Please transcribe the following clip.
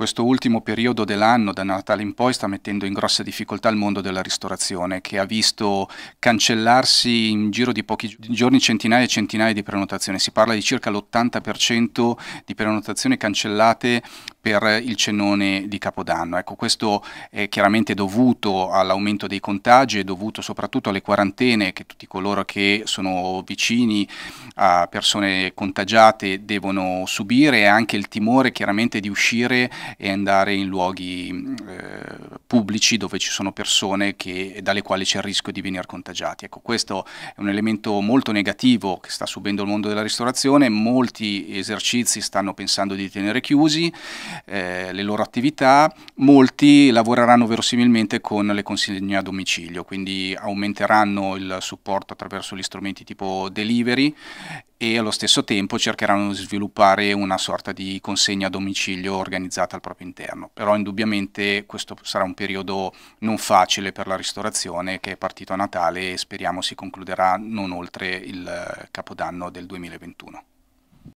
Questo ultimo periodo dell'anno, da Natale in poi, sta mettendo in grossa difficoltà il mondo della ristorazione, che ha visto cancellarsi in giro di pochi giorni centinaia e centinaia di prenotazioni. Si parla di circa l'80% di prenotazioni cancellate per il cenone di Capodanno. Ecco, questo è chiaramente dovuto all'aumento dei contagi e dovuto soprattutto alle quarantene che tutti coloro che sono vicini a persone contagiate devono subire e anche il timore chiaramente di uscire e andare in luoghi pubblici dove ci sono persone che, dalle quali c'è il rischio di venire contagiati. Ecco, questo è un elemento molto negativo che sta subendo il mondo della ristorazione, molti esercizi stanno pensando di tenere chiusi eh, le loro attività, molti lavoreranno verosimilmente con le consegne a domicilio, quindi aumenteranno il supporto attraverso gli strumenti tipo delivery e allo stesso tempo cercheranno di sviluppare una sorta di consegna a domicilio organizzata al proprio interno. Però indubbiamente questo sarà un periodo non facile per la ristorazione che è partito a Natale e speriamo si concluderà non oltre il eh, Capodanno del 2021.